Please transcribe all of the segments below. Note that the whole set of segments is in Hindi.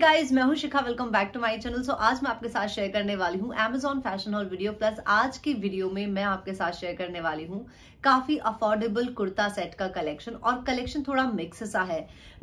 गाइज मैं हूं Shikha welcome back to my channel so आज मैं आपके साथ शेयर करने वाली हूं Amazon fashion haul video plus आज की वीडियो में मैं आपके साथ शेयर करने वाली हूं काफी अफोर्डेबल कुर्ता सेट का कलेक्शन और कलेक्शन थोड़ा मिक्स सा है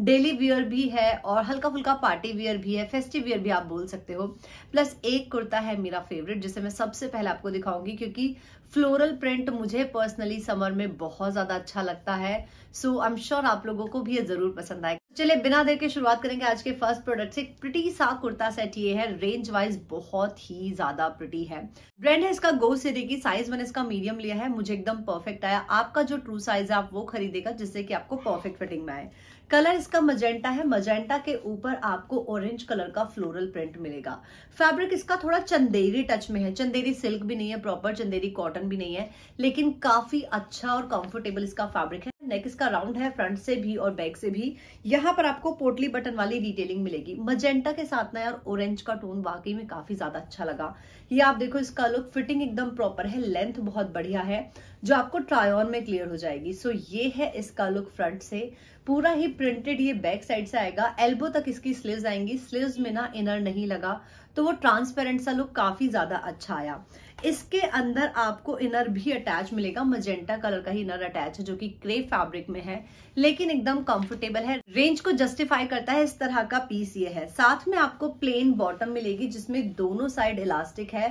डेली वियर भी है और हल्का फुल्का पार्टी वियर भी है फेस्टिव वियर भी आप बोल सकते हो प्लस एक कुर्ता है मेरा फेवरेट जिसे मैं सबसे पहले आपको दिखाऊंगी क्योंकि फ्लोरल प्रिंट मुझे पर्सनली समर में बहुत ज्यादा अच्छा लगता है सो आई एम श्योर आप लोगों को भी ये जरूर पसंद आएगा चलिए बिना देर के शुरुआत करेंगे आज के फर्स्ट प्रोडक्ट से प्रिटी सा कुर्ता सेट ये है रेंज वाइज बहुत ही ज्यादा प्रिटी है ब्रांड है इसका गो से की साइज मैंने इसका मीडियम लिया है मुझे एकदम परफेक्ट आया आपका जो ट्रू साइज है आप वो खरीदेगा जिससे कि आपको परफेक्ट फिटिंग में आए कलर इसका मजेंटा है मजेंटा के ऊपर आपको ऑरेंज कलर का फ्लोरल प्रिंट मिलेगा फैब्रिक इसका थोड़ा चंदेरी टच में है चंदेरी सिल्क भी नहीं है प्रॉपर चंदेरी कॉटन भी नहीं है लेकिन काफी अच्छा और कंफर्टेबल इसका फैब्रिक है नेक इसका राउंड है फ्रंट से भी और बैक से भी यहाँ पर आपको पोटली बटन वाली डिटेलिंग मिलेगी मजेंटा के साथ ना यार ऑरेंज का टोन वाकई में काफी ज्यादा अच्छा लगा ये आप देखो इसका लुक फिटिंग एकदम प्रॉपर है लेंथ बहुत बढ़िया है जो आपको ट्राई ऑन में क्लियर हो जाएगी सो ये है इसका लुक फ्रंट से पूरा ही प्रिंटेड ये बैक साइड से आएगा एल्बो तक इसकी स्लीव्स आएंगी स्लीव्स में ना इनर नहीं लगा तो वो ट्रांसपेरेंट सा लुक काफी ज्यादा अच्छा आया इसके अंदर आपको इनर भी अटैच मिलेगा मजेंटा कलर का ही इनर अटैच है जो कि ग्रे फैब्रिक में है लेकिन एकदम कंफर्टेबल है रेंज को जस्टिफाई करता है इस तरह का पीस ये है साथ में आपको प्लेन बॉटम मिलेगी जिसमें दोनों साइड इलास्टिक है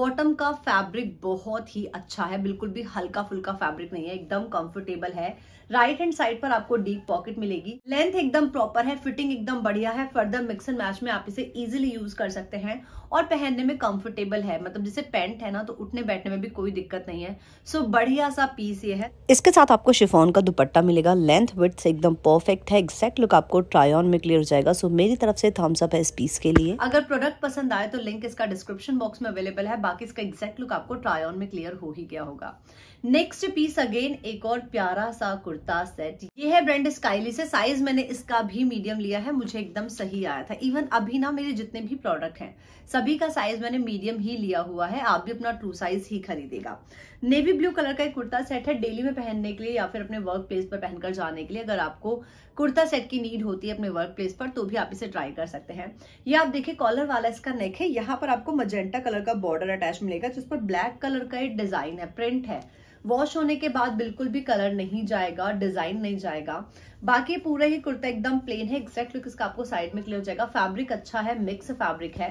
बॉटम का फैब्रिक बहुत ही अच्छा है बिल्कुल भी हल्का फुल्का फैब्रिक नहीं है एकदम कंफर्टेबल है राइट हैंड साइड पर आपको डीप पॉकेट मिलेगी लेंथ एकदम प्रॉपर है फिटिंग एकदम बढ़िया है फर्दर मिक्स एंड मैच में आप इसे इजिली यूज कर सकते हैं और पहनने में कंफर्टेबल है मतलब जैसे पेंट है ना तो उठने बैठने में भी कोई दिक्कत नहीं है सो so, बढ़िया सा पीस ये है इसके साथ आपको शिफोन का दुपट्टा मिलेगा लेंथ विथ एकदम परफेक्ट है एक्सैक्ट लुक आपको ट्राई ऑन में क्लियर हो जाएगा सो so, मेरी तरफ से थम्स अप है इस पीस के लिए अगर प्रोडक्ट पसंद आए तो लिंक इसका डिस्क्रिप्शन बॉक्स में अवेलेबल है बाकी इसका एक्जैक्ट लुक आपको ट्राई ऑन में क्लियर हो ही गया होगा नेक्स्ट पीस अगेन एक और प्यारा सा कुर्ता सेट ये है ब्रांड स्काइली से साइज मैंने इसका भी मीडियम लिया है मुझे एकदम सही आया था इवन अभी ना मेरे जितने भी प्रोडक्ट हैं सभी का साइज मैंने मीडियम ही लिया हुआ है आप भी अपना ट्रू साइज ही खरीदेगा नेवी ब्लू कलर का एक कुर्ता सेट है डेली में पहनने के लिए या फिर अपने वर्क प्लेस पर पहनकर जाने के लिए अगर आपको कुर्ता सेट की नीड होती है अपने वर्क प्लेस पर तो भी आप इसे ट्राई कर सकते हैं ये आप देखिए कॉलर वाला इसका नेक है यहाँ पर आपको मजेंटा कलर का बॉर्डर अटैच मिलेगा जिस पर ब्लैक कलर का एक डिजाइन है प्रिंट है वॉश होने के बाद बिल्कुल भी कलर नहीं जाएगा डिजाइन नहीं जाएगा बाकी पूरा ही कुर्ता एकदम प्लेन है एक्जैक्ट लुक इसका आपको साइड में क्लियर हो जाएगा फैब्रिक अच्छा है मिक्स फैब्रिक है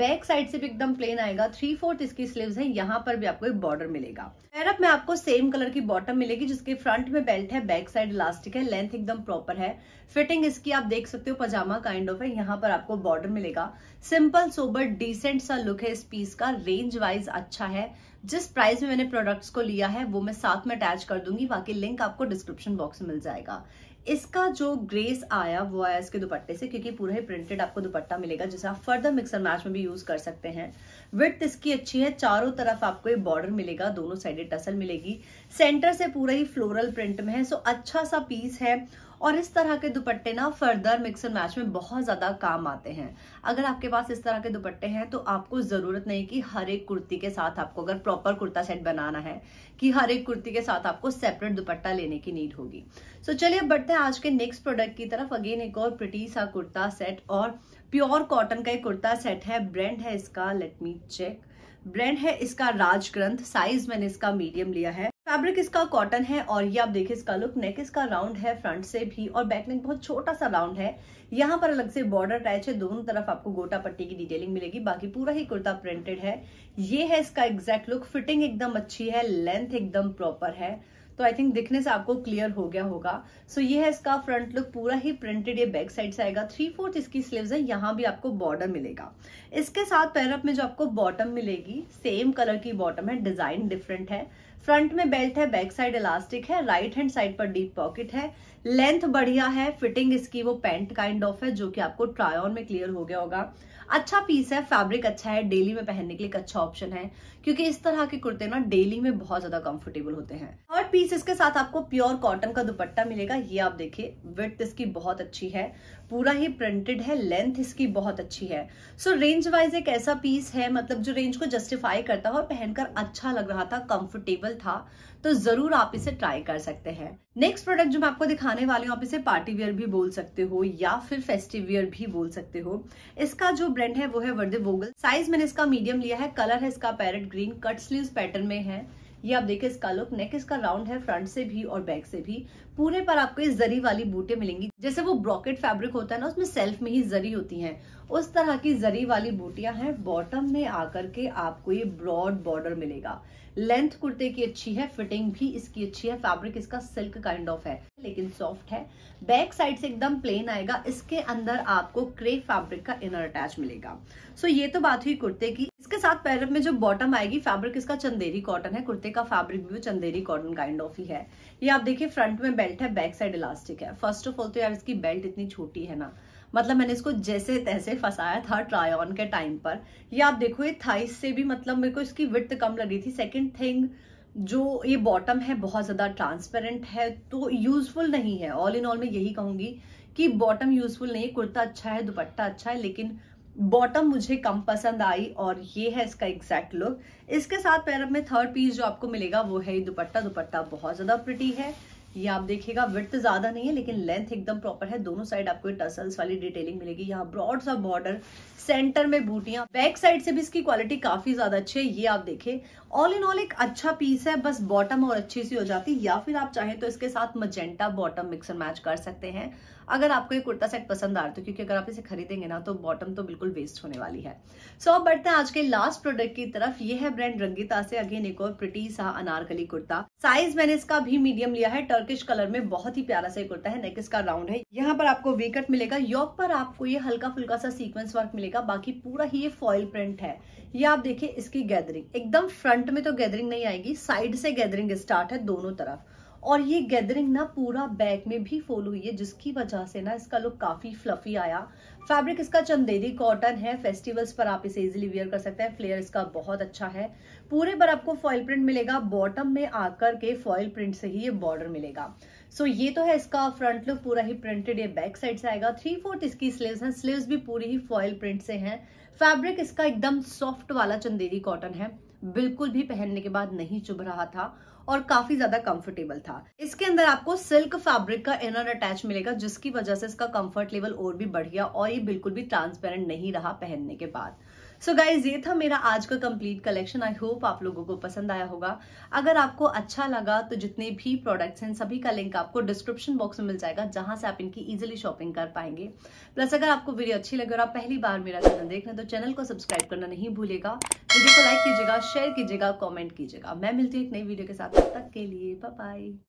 बैक साइड से भी एकदम प्लेन आएगा थ्री फोर्थ इसकी स्लीव्स है यहाँ पर भी आपको एक बॉर्डर मिलेगा पैरअप में आपको सेम कलर की बॉटम मिलेगी जिसके फ्रंट में बेल्ट है बैक साइड इलास्टिक है लेंथ एकदम प्रॉपर है फिटिंग इसकी आप देख सकते हो पजामा काइंड ऑफ है यहाँ पर आपको बॉर्डर मिलेगा सिंपल सोबर डिसेंट सा लुक है इस पीस का रेंज वाइज अच्छा है जिस प्राइस में मैंने प्रोडक्ट्स को लिया है वो मैं साथ में अटैच कर दूंगी बाकी लिंक आपको डिस्क्रिप्शन बॉक्स में मिल जाएगा इसका जो ग्रेस आया वो आया इसके दुपट्टे से क्योंकि पूरा ही प्रिंटेड आपको दुपट्टा मिलेगा जिसे आप फर्दर मिक्सर मैच में भी यूज कर सकते हैं विथ इसकी अच्छी है चारों तरफ आपको ये बॉर्डर मिलेगा दोनों साइडेड टसल मिलेगी सेंटर से पूरा ही फ्लोरल प्रिंट में है सो अच्छा सा पीस है और इस तरह के दुपट्टे ना फर्दर मिक्स एंड मैच में बहुत ज़्यादा काम आते हैं अगर आपके पास इस तरह के दुपट्टे हैं तो आपको ज़रूरत नहीं कि हर एक कुर्ती के साथ आपको अगर प्रॉपर कुर्ता सेट बनाना है कि हर एक कुर्ती के साथ आपको सेपरेट दुपट्टा लेने की नीड होगी सो so, चलिए बढ़ते हैं आज के नेक्स्ट प्रोडक्ट की तरफ अगेन एक और प्रिटी सा कुर्ता सेट और प्योर कॉटन का एक कुर्ता सेट है ब्रांड है इसका लेट मी चेक ब्रांड है इसका राजग्रंथ साइज मैंने इसका मीडियम लिया है फैब्रिक इसका कॉटन है और ये आप देखिए इसका लुक नेक इसका राउंड है फ्रंट से भी और बैक नेक बहुत छोटा सा राउंड है यहाँ पर अलग से बॉर्डर अटैच है दोनों तरफ आपको गोटा पट्टी की डिटेलिंग मिलेगी बाकी पूरा ही कुर्ता प्रिंटेड है ये है इसका एग्जैक्ट लुक फिटिंग एकदम अच्छी है लेंथ एकदम प्रॉपर है तो आई थिंक दिखने से आपको क्लियर हो गया होगा सो so, ये है इसका फ्रंट लुक पूरा ही प्रिंटेड ये बैक साइड से आएगा थ्री फोर्थ इसकी स्लीव्स है यहाँ भी आपको बॉर्डर मिलेगा इसके साथ पैरअप में जो आपको बॉटम मिलेगी सेम कलर की बॉटम है डिजाइन डिफरेंट है फ्रंट में बेल्ट है बैक साइड इलास्टिक है राइट हैंड साइड पर डीप पॉकेट है लेंथ बढ़िया है फिटिंग इसकी वो पेंट काइंड ऑफ है जो कि आपको ट्राई ऑन में क्लियर हो गया होगा अच्छा पीस है फैब्रिक अच्छा है डेली में पहनने के लिए एक अच्छा ऑप्शन है क्योंकि इस तरह के कुर्ते ना डेली में बहुत ज्यादा कंफर्टेबल होते हैं और पीस इसके साथ आपको प्योर कॉटन का दुपट्टा मिलेगा ये आप देखिए विथ इसकी बहुत अच्छी है पूरा ही प्रिंटेड है लेंथ इसकी बहुत अच्छी है सो रेंज वाइज एक ऐसा पीस है मतलब जो रेंज को जस्टिफाई करता है और पहनकर अच्छा लग रहा था कंफर्टेबल था तो जरूर आप इसे ट्राई कर सकते हैं नेक्स्ट प्रोडक्ट जो मैं आपको दिखाने वाली हूँ आप इसे पार्टी वेयर भी बोल सकते हो या फिर फेस्टिव वेयर भी बोल सकते हो इसका जो ब्रांड है वो है वर्दे वोगल साइज मैंने इसका मीडियम लिया है कलर है इसका parrot green cut sleeve pattern में है ये आप देखिए इसका लुक नेक इसका राउंड है फ्रंट से भी और बैक से भी पूरे पर आपको ये जरी वाली बूटे मिलेंगी जैसे वो ब्रॉकेट फैब्रिक होता है ना उसमें सेल्फ में ही जरी होती हैं उस तरह की जरी वाली बूटियां हैं बॉटम में आकर के आपको ये ब्रॉड बॉर्डर मिलेगा लेंथ कुर्ते की अच्छी है फिटिंग भी इसकी अच्छी है फैब्रिक इसका सिल्क काइंड ऑफ है लेकिन सॉफ्ट है बैक साइड से एकदम प्लेन आएगा इसके अंदर आपको क्रे फैब्रिक का इनर अटैच मिलेगा सो so, ये तो बात हुई कुर्ते की इसके साथ पैर में जो बॉटम आएगी फैब्रिक इसका चंदेरी कॉटन है कुर्ते का फैब्रिक भी चंदेरी कॉटन काइंड ऑफ ही है ये आप देखिए फ्रंट में बेल्ट है बैक साइड इलास्टिक है फर्स्ट ऑफ ऑल तो यार इसकी बेल्ट इतनी छोटी है ना मतलब मैंने इसको जैसे तैसे फंसाया था ट्राई ऑन के टाइम पर ये आप देखो ये थाइस से भी मतलब मेरे को इसकी विथ कम लगी थी सेकेंड थिंग जो ये बॉटम है बहुत ज़्यादा ट्रांसपेरेंट है तो यूजफुल नहीं है ऑल इन ऑल मैं यही कहूंगी कि बॉटम यूजफुल नहीं है कुर्ता अच्छा है दुपट्टा अच्छा है लेकिन बॉटम मुझे कम पसंद आई और ये है इसका एग्जैक्ट लुक इसके साथ पैरअप में थर्ड पीस जो आपको मिलेगा वो है दुपट्टा दुपट्टा बहुत ज़्यादा प्रिटी है ये आप देखिएगा विथ ज़्यादा नहीं है लेकिन लेंथ एकदम प्रॉपर है दोनों साइड आपको टसल्स वाली डिटेलिंग मिलेगी यहाँ ब्रॉड सा बॉर्डर सेंटर में बूटियां बैक साइड से भी इसकी क्वालिटी काफ़ी ज़्यादा अच्छी है ये आप देखिए ऑल इन ऑल एक अच्छा पीस है बस बॉटम और अच्छी सी हो जाती या फिर आप चाहें तो इसके साथ मजेंटा बॉटम मिक्सर मैच कर सकते हैं अगर आपको ये कुर्ता सेट पसंद आ रहा तो क्योंकि अगर आप इसे खरीदेंगे ना तो बॉटम तो बिल्कुल वेस्ट होने वाली है सो so, अब बढ़ते हैं आज के लास्ट प्रोडक्ट की तरफ ये है ब्रांड रंगीता से अगेन एक और प्रिटी सा अनारकली कुर्ता साइज मैंने इसका भी मीडियम लिया है टर्किश कलर में बहुत ही प्यारा सा कुर्ता है नेक इसका राउंड है यहाँ पर आपको वेकट मिलेगा यॉक पर आपको ये हल्का फुल्का सा सीक्वेंस वर्क मिलेगा बाकी पूरा ही ये फॉइल प्रिंट है ये आप देखिए इसकी गैदरिंग एकदम फ्रंट में तो गैदरिंग नहीं आएगी साइड से गैदरिंग स्टार्ट है दोनों तरफ और ये गैदरिंग ना पूरा बैक में भी फोल हुई है जिसकी वजह से ना इसका लुक काफी फ्लफी आया फैब्रिक इसका चंदेरी कॉटन है फेस्टिवल्स पर आप इसे इजीली वेयर कर सकते हैं फ्लेयर इसका बहुत अच्छा है पूरे पर आपको फॉइल प्रिंट मिलेगा बॉटम में आकर के फॉइल प्रिंट से ही ये बॉर्डर मिलेगा सो so, ये तो है इसका फ्रंट लुक पूरा ही प्रिंटेड ये बैक साइड से आएगा थ्री फोर्थ इसकी स्लीव्स हैं स्लीव्स भी पूरी ही फॉइल प्रिंट से हैं फैब्रिक इसका एकदम सॉफ्ट वाला चंदेरी कॉटन है बिल्कुल भी पहनने के बाद नहीं चुभ रहा था और काफी ज्यादा कंफर्टेबल था इसके अंदर आपको सिल्क फैब्रिक का इनर अटैच मिलेगा जिसकी वजह से इसका कंफर्ट लेवल और भी बढ़ गया और ये बिल्कुल भी ट्रांसपेरेंट नहीं रहा पहनने के बाद सो so गाइज ये था मेरा आज का कंप्लीट कलेक्शन आई होप आप लोगों को पसंद आया होगा अगर आपको अच्छा लगा तो जितने भी प्रोडक्ट्स हैं सभी का लिंक आपको डिस्क्रिप्शन बॉक्स में मिल जाएगा जहां से आप इनकी इजिली शॉपिंग कर पाएंगे प्लस अगर आपको वीडियो अच्छी लगे और आप पहली बार मेरा चैनल देख रहे हैं तो चैनल को सब्सक्राइब करना नहीं भूलेगा वीडियो को लाइक कीजिएगा शेयर कीजिएगा कॉमेंट कीजिएगा मैं मिलती हूँ एक नई वीडियो के साथ तब तक के लिए बाय